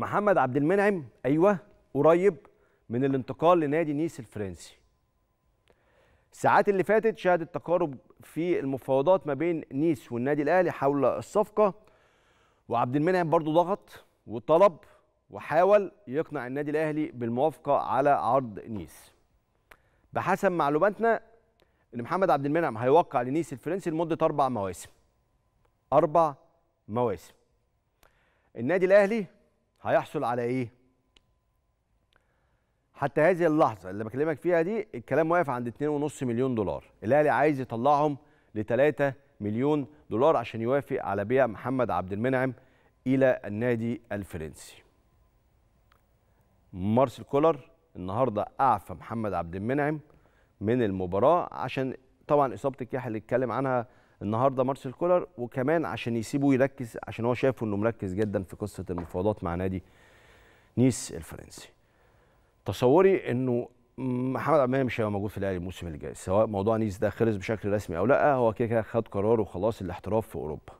محمد عبد المنعم ايوه قريب من الانتقال لنادي نيس الفرنسي الساعات اللي فاتت شهدت تقارب في المفاوضات ما بين نيس والنادي الاهلي حول الصفقه وعبد المنعم برضو ضغط وطلب وحاول يقنع النادي الاهلي بالموافقه على عرض نيس بحسب معلوماتنا ان محمد عبد المنعم هيوقع لنيس الفرنسي لمده اربع مواسم اربع مواسم النادي الاهلي هيحصل على ايه حتى هذه اللحظه اللي بكلمك فيها دي الكلام واقف عند 2.5 مليون دولار الاهلي عايز يطلعهم ل 3 مليون دولار عشان يوافق على بيع محمد عبد المنعم الى النادي الفرنسي مارسيل كولر النهارده اعفى محمد عبد المنعم من المباراه عشان طبعا اصابه الكاحل اللي اتكلم عنها النهارده مارسيل كولر وكمان عشان يسيبه يركز عشان هو شافه انه مركز جدا في قصه المفاوضات مع نادي نيس الفرنسي تصوري انه محمد عبد مش هيبقى موجود في الاهلي الموسم اللي جاي سواء موضوع نيس ده خلص بشكل رسمي او لا هو كده كده خد قراره وخلاص الاحتراف في اوروبا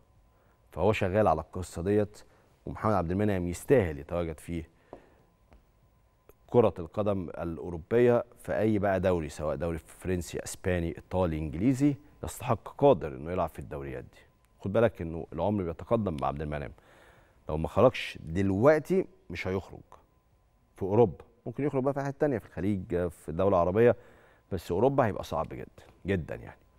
فهو شغال على القصه ديت ومحمد عبد المنعم يستاهل يتواجد في كرة القدم الأوروبية في أي بقى دوري سواء دوري فرنسي أسباني إيطالي إنجليزي يستحق قادر انه يلعب في الدوريات دي خد بالك انه العمر بيتقدم مع عبد المنعم لو ما خرجش دلوقتي مش هيخرج في اوروبا ممكن يخرج بقى في حته ثانيه في الخليج في الدوله العربيه بس اوروبا هيبقى صعب جدا جدا يعني